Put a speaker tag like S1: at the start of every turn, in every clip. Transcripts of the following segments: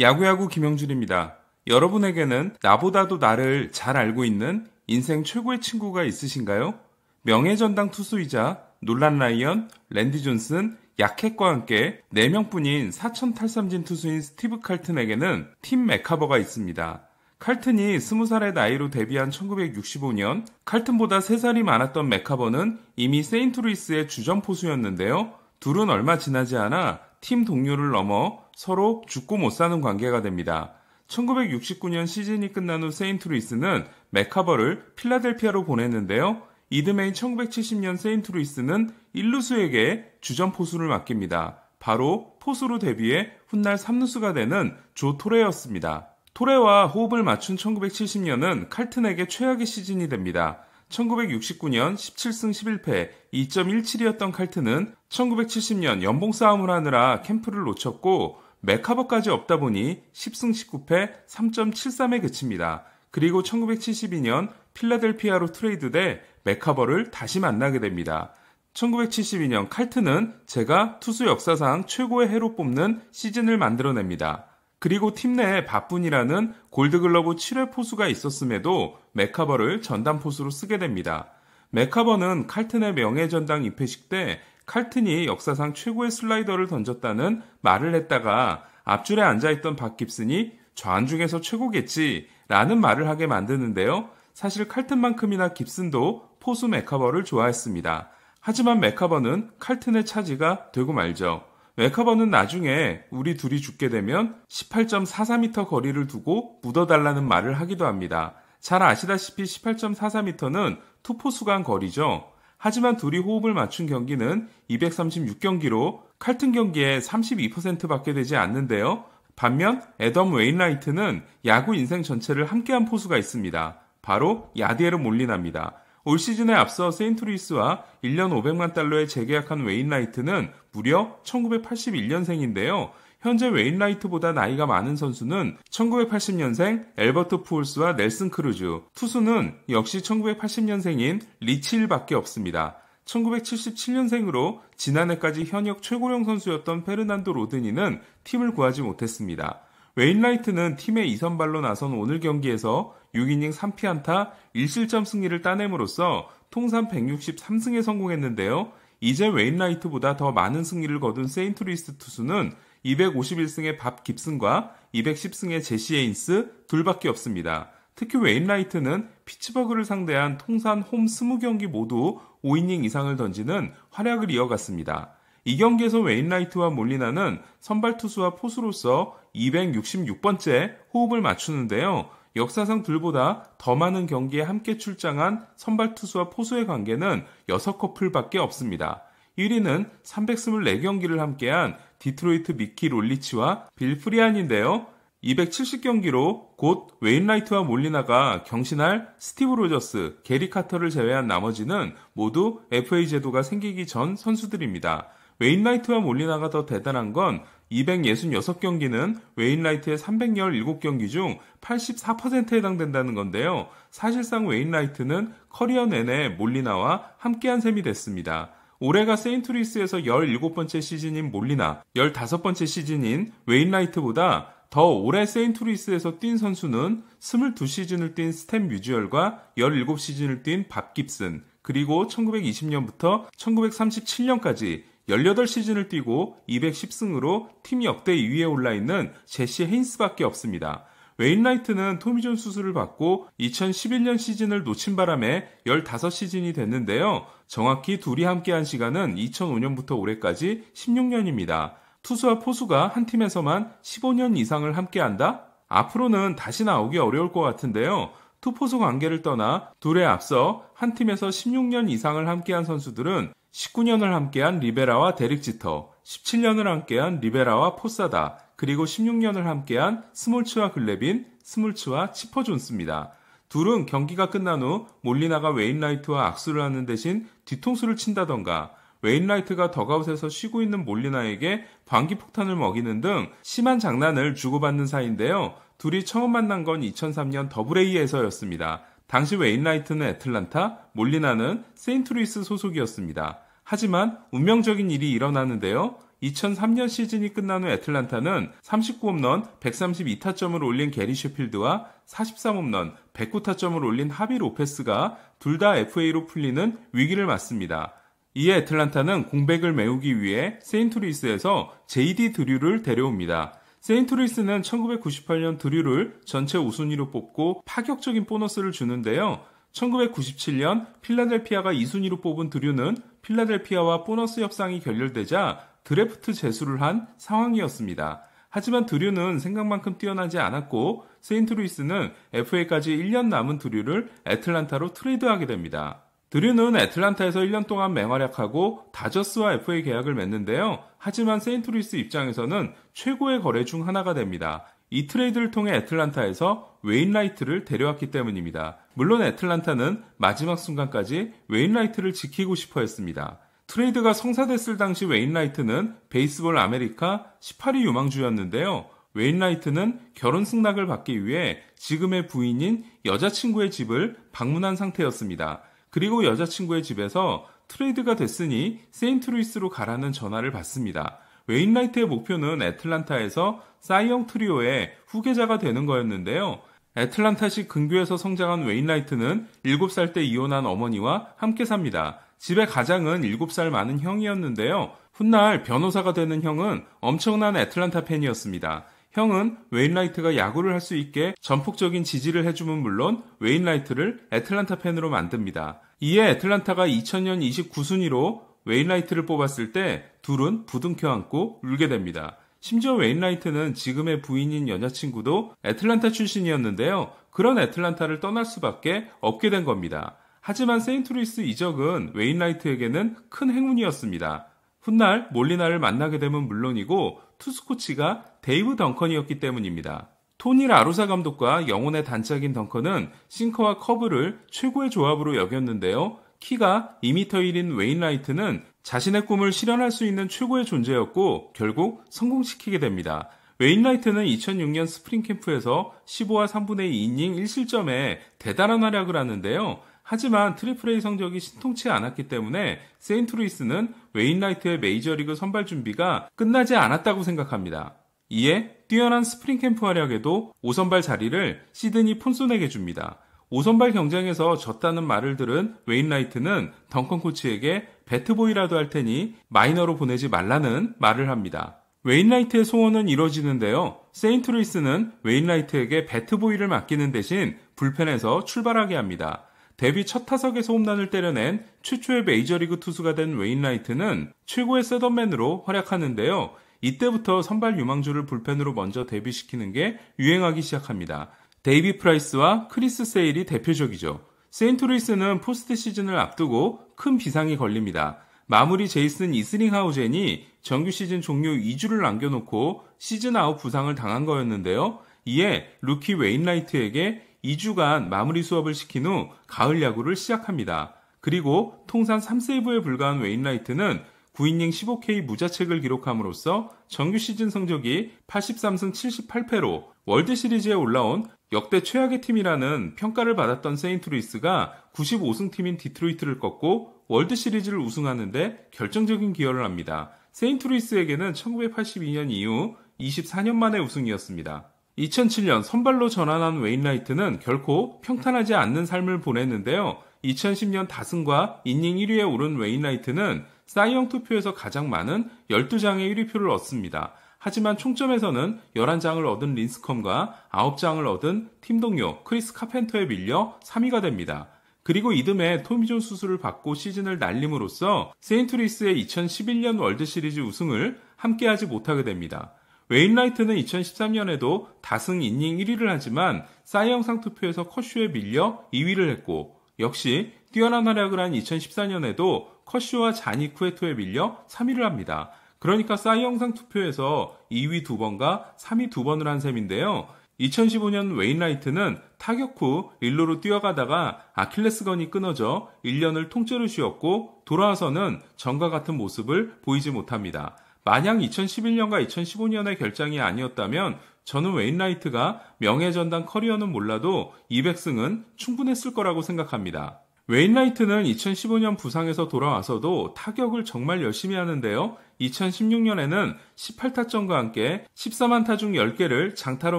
S1: 야구야구 김영준입니다. 여러분에게는 나보다도 나를 잘 알고 있는 인생 최고의 친구가 있으신가요? 명예전당 투수이자 놀란 라이언, 랜디 존슨, 약핵과 함께 4명뿐인 4천 탈삼진 투수인 스티브 칼튼에게는 팀 메카버가 있습니다. 칼튼이 20살의 나이로 데뷔한 1965년, 칼튼보다 3살이 많았던 메카버는 이미 세인트루이스의 주전 포수였는데요. 둘은 얼마 지나지 않아 팀 동료를 넘어 서로 죽고 못 사는 관계가 됩니다. 1969년 시즌이 끝난 후 세인트루이스는 메카버를 필라델피아로 보냈는데요. 이듬해인 1970년 세인트루이스는 1루수에게 주전 포수를 맡깁니다. 바로 포수로 데뷔해 훗날 3루수가 되는 조 토레였습니다. 토레와 호흡을 맞춘 1970년은 칼튼에게 최악의 시즌이 됩니다. 1969년 17승 11패 2.17이었던 칼튼은 1970년 연봉 싸움을 하느라 캠프를 놓쳤고 메카버까지 없다 보니 10승 19패 3.73에 그칩니다. 그리고 1972년 필라델피아로 트레이드돼 메카버를 다시 만나게 됩니다. 1972년 칼트는 제가 투수 역사상 최고의 해로 뽑는 시즌을 만들어냅니다. 그리고 팀 내에 바쁜이라는 골드글러브 7회 포수가 있었음에도 메카버를 전담 포수로 쓰게 됩니다. 메카버는 칼튼의 명예전당 입회식 때 칼튼이 역사상 최고의 슬라이더를 던졌다는 말을 했다가 앞줄에 앉아있던 박 깁슨이 좌안 중에서 최고겠지라는 말을 하게 만드는데요. 사실 칼튼만큼이나 깁슨도 포수 메카버를 좋아했습니다. 하지만 메카버는 칼튼의 차지가 되고 말죠. 메카버는 나중에 우리 둘이 죽게 되면 18.44m 거리를 두고 묻어달라는 말을 하기도 합니다. 잘 아시다시피 18.44m는 투포수 간 거리죠. 하지만 둘이 호흡을 맞춘 경기는 236경기로 칼튼 경기에 32%밖에 되지 않는데요. 반면 에덤 웨인라이트는 야구 인생 전체를 함께한 포수가 있습니다. 바로 야디에르 몰리나입니다. 올 시즌에 앞서 세인트루이스와 1년 500만 달러에 재계약한 웨인라이트는 무려 1981년생인데요. 현재 웨인라이트보다 나이가 많은 선수는 1980년생 엘버트 푸울스와 넬슨 크루즈, 투수는 역시 1980년생인 리칠밖에 치 없습니다. 1977년생으로 지난해까지 현역 최고령 선수였던 페르난도 로드니는 팀을 구하지 못했습니다. 웨인라이트는 팀의 2선발로 나선 오늘 경기에서 6이닝 3피안타 1실점 승리를 따냄으로써 통산 163승에 성공했는데요. 이제 웨인라이트보다 더 많은 승리를 거둔 세인트루이스 투수는 251승의 밥 깁슨과 210승의 제시 에인스 둘밖에 없습니다. 특히 웨인라이트는 피츠버그를 상대한 통산 홈 20경기 모두 5이닝 이상을 던지는 활약을 이어갔습니다. 이 경기에서 웨인라이트와 몰리나는 선발 투수와 포수로서 266번째 호흡을 맞추는데요. 역사상 둘보다 더 많은 경기에 함께 출장한 선발 투수와 포수의 관계는 6커플밖에 없습니다. 1위는 324경기를 함께한 디트로이트 미키 롤리치와 빌 프리안인데요. 270경기로 곧 웨인라이트와 몰리나가 경신할 스티브 로저스, 게리 카터를 제외한 나머지는 모두 FA 제도가 생기기 전 선수들입니다. 웨인라이트와 몰리나가 더 대단한 건 266경기는 웨인라이트의 317경기 중 84%에 해당된다는 건데요. 사실상 웨인라이트는 커리어 내내 몰리나와 함께한 셈이 됐습니다. 올해가 세인트루이스에서 17번째 시즌인 몰리나 15번째 시즌인 웨인라이트보다 더 오래 세인트루이스에서 뛴 선수는 22시즌을 뛴 스탠 뮤지얼과 17시즌을 뛴밥 깁슨, 그리고 1920년부터 1937년까지 18시즌을 뛰고 210승으로 팀 역대 2위에 올라 있는 제시 헤인스밖에 없습니다. 웨인라이트는 토미존 수술을 받고 2011년 시즌을 놓친 바람에 15시즌이 됐는데요. 정확히 둘이 함께한 시간은 2005년부터 올해까지 16년입니다. 투수와 포수가 한 팀에서만 15년 이상을 함께한다? 앞으로는 다시 나오기 어려울 것 같은데요. 투포수 관계를 떠나 둘에 앞서 한 팀에서 16년 이상을 함께한 선수들은 19년을 함께한 리베라와 데릭 지터, 17년을 함께한 리베라와 포사다, 그리고 16년을 함께한 스몰츠와 글레빈, 스몰츠와 치퍼존스입니다. 둘은 경기가 끝난 후 몰리나가 웨인라이트와 악수를 하는 대신 뒤통수를 친다던가 웨인라이트가 더가웃에서 쉬고 있는 몰리나에게 방귀폭탄을 먹이는 등 심한 장난을 주고받는 사이인데요. 둘이 처음 만난 건 2003년 더블이에서였습니다 당시 웨인라이트는 애틀란타, 몰리나는 세인트루이스 소속이었습니다. 하지만 운명적인 일이 일어나는데요. 2003년 시즌이 끝난 후 애틀란타는 39홈런 132타점을 올린 게리 셰필드와 43홈런 109타점을 올린 하비 로페스가 둘 다 FA로 풀리는 위기를 맞습니다. 이에 애틀란타는 공백을 메우기 위해 세인트루이스에서 JD 드류를 데려옵니다. 세인트루이스는 1998년 드류를 전체 우순위로 뽑고 파격적인 보너스를 주는데요. 1997년 필라델피아가 2순위로 뽑은 드류는 필라델피아와 보너스 협상이 결렬되자 드래프트 재수를 한 상황이었습니다. 하지만 드류는 생각만큼 뛰어나지 않았고 세인트루이스는 FA까지 1년 남은 드류를 애틀란타로 트레이드하게 됩니다. 드류는 애틀란타에서 1년 동안 맹활약하고 다저스와 FA 계약을 맺는데요. 하지만 세인트루이스 입장에서는 최고의 거래 중 하나가 됩니다. 이 트레이드를 통해 애틀란타에서 웨인라이트를 데려왔기 때문입니다. 물론 애틀란타는 마지막 순간까지 웨인라이트를 지키고 싶어 했습니다. 트레이드가 성사됐을 당시 웨인라이트는 베이스볼 아메리카 18위 유망주였는데요. 웨인라이트는 결혼 승낙을 받기 위해 지금의 부인인 여자친구의 집을 방문한 상태였습니다. 그리고 여자친구의 집에서 트레이드가 됐으니 세인트루이스로 가라는 전화를 받습니다. 웨인라이트의 목표는 애틀란타에서 사이영 트리오의 후계자가 되는 거였는데요. 애틀란타식 근교에서 성장한 웨인라이트는 7살 때 이혼한 어머니와 함께 삽니다. 집의 가장은 7살 많은 형이었는데요. 훗날 변호사가 되는 형은 엄청난 애틀란타 팬이었습니다. 형은 웨인라이트가 야구를 할 수 있게 전폭적인 지지를 해주면 물론 웨인라이트를 애틀란타 팬으로 만듭니다. 이에 애틀란타가 2000년 29순위로 웨인라이트를 뽑았을 때 둘은 부둥켜 안고 울게 됩니다. 심지어 웨인라이트는 지금의 부인인 여자친구도 애틀란타 출신이었는데요. 그런 애틀란타를 떠날 수밖에 없게 된 겁니다. 하지만 세인트루이스 이적은 웨인라이트에게는 큰 행운이었습니다. 훗날 몰리나를 만나게 되면 물론이고 투스 코치가 데이브 덩컨이었기 때문입니다. 토니 라루사 감독과 영혼의 단짝인 덩컨은 싱커와 커브를 최고의 조합으로 여겼는데요. 키가 2m1인 웨인라이트는 자신의 꿈을 실현할 수 있는 최고의 존재였고 결국 성공시키게 됩니다. 웨인라이트는 2006년 스프링 캠프에서 15와 3분의 2이닝 1실점에 대단한 활약을 하는데요. 하지만 트리플 A 성적이 신통치 않았기 때문에 세인트루이스는 웨인라이트의 메이저리그 선발 준비가 끝나지 않았다고 생각합니다. 이에 뛰어난 스프링 캠프 활약에도 5선발 자리를 시드니 폰슨에게 줍니다. 5선발 경쟁에서 졌다는 말을 들은 웨인라이트는 덩컨 코치에게 배트보이라도 할 테니 마이너로 보내지 말라는 말을 합니다. 웨인라이트의 소원은 이뤄지는데요. 세인트루이스는 웨인라이트에게 배트보이를 맡기는 대신 불펜에서 출발하게 합니다. 데뷔 첫 타석에서 홈런을 때려낸 최초의 메이저리그 투수가 된 웨인라이트는 최고의 셋업맨으로 활약하는데요. 이때부터 선발 유망주를 불펜으로 먼저 데뷔시키는 게 유행하기 시작합니다. 데이비 프라이스와 크리스 세일이 대표적이죠. 세인트루이스는 포스트 시즌을 앞두고 큰 비상이 걸립니다. 마무리 제이슨 이스링하우젠이 정규 시즌 종료 2주를 남겨놓고 시즌 아웃 부상을 당한 거였는데요. 이에 루키 웨인라이트에게 2주간 마무리 수업을 시킨 후 가을 야구를 시작합니다. 그리고 통산 3세이브에 불과한 웨인라이트는 9이닝 15K 무자책을 기록함으로써 정규 시즌 성적이 83승 78패로 월드 시리즈에 올라온 역대 최악의 팀이라는 평가를 받았던 세인트루이스가 95승 팀인 디트로이트를 꺾고 월드 시리즈를 우승하는데 결정적인 기여를 합니다. 세인트루이스에게는 1982년 이후 24년 만의 우승이었습니다. 2007년 선발로 전환한 웨인라이트는 결코 평탄하지 않는 삶을 보냈는데요. 2010년 다승과 인닝 1위에 오른 웨인라이트는 사이영 투표에서 가장 많은 12장의 1위 표를 얻습니다. 하지만 총점에서는 11장을 얻은 린스컴과 9장을 얻은 팀 동료 크리스 카펜터에 밀려 3위가 됩니다. 그리고 이듬해 토미존 수술을 받고 시즌을 날림으로써 세인트리스의 2011년 월드시리즈 우승을 함께하지 못하게 됩니다. 웨인라이트는 2013년에도 다승 인닝 1위를 하지만 사이영상 투표에서 커쇼에 밀려 2위를 했고 역시 뛰어난 활약을 한 2014년에도 커쇼와 자니 쿠에토에 밀려 3위를 합니다. 그러니까 사이영상 투표에서 2위 2번과 3위 2번을 한 셈인데요. 2015년 웨인라이트는 타격 후 일로로 뛰어가다가 아킬레스건이 끊어져 1년을 통째로 쉬었고 돌아와서는 전과 같은 모습을 보이지 못합니다. 만약 2011년과 2015년의 결장이 아니었다면 저는 웨인라이트가 명예전당 커리어는 몰라도 200승은 충분했을 거라고 생각합니다. 웨인라이트는 2015년 부상에서 돌아와서도 타격을 정말 열심히 하는데요. 2016년에는 18타점과 함께 14만타 중 10개를 장타로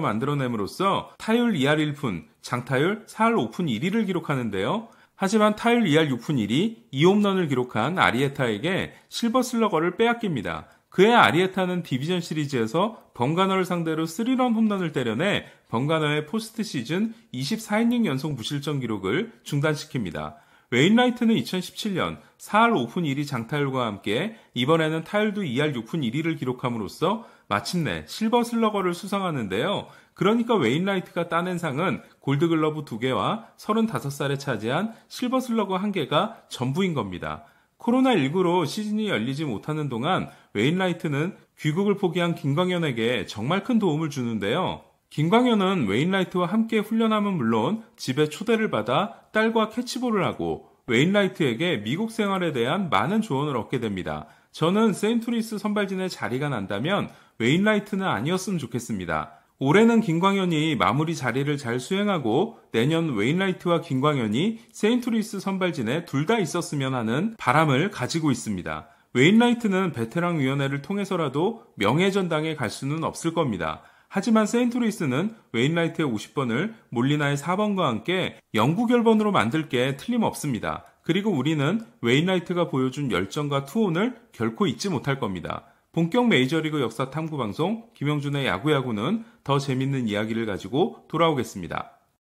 S1: 만들어냄으로써 타율 2할 1푼, 장타율 4할 5푼 1위를 기록하는데요. 하지만 타율 2할 6푼 1위, 2홈런을 기록한 아리에타에게 실버슬러거를 빼앗깁니다. 그의 아리에타는 디비전 시리즈에서 번가너를 상대로 3런 홈런을 때려내 번가너의 포스트 시즌 24이닝 연속 무실점 기록을 중단시킵니다. 웨인라이트는 2017년 4할 5푼 1위 장타율과 함께 이번에는 타율도 2할 6푼 1위를 기록함으로써 마침내 실버 슬러거를 수상하는데요. 그러니까 웨인라이트가 따낸 상은 골드글러브 2개와 35살에 차지한 실버 슬러거 1개가 전부인 겁니다. 코로나19로 시즌이 열리지 못하는 동안 웨인라이트는 귀국을 포기한 김광현에게 정말 큰 도움을 주는데요. 김광현은 웨인라이트와 함께 훈련함은 물론 집에 초대를 받아 딸과 캐치볼을 하고 웨인라이트에게 미국 생활에 대한 많은 조언을 얻게 됩니다. 저는 세인트루이스 선발진에 자리가 난다면 웨인라이트는 아니었으면 좋겠습니다. 올해는 김광현이 마무리 자리를 잘 수행하고 내년 웨인라이트와 김광현이 세인트루이스 선발진에 둘 다 있었으면 하는 바람을 가지고 있습니다. 웨인라이트는 베테랑 위원회를 통해서라도 명예 전당에 갈 수는 없을 겁니다. 하지만 세인트루이스는 웨인라이트의 50번을 몰리나의 4번과 함께 영구 결번으로 만들 게 틀림없습니다. 그리고 우리는 웨인라이트가 보여준 열정과 투혼을 결코 잊지 못할 겁니다. 본격 메이저리그 역사 탐구 방송 김영준의 야구야구는 더 재밌는 이야기를 가지고 돌아오겠습니다.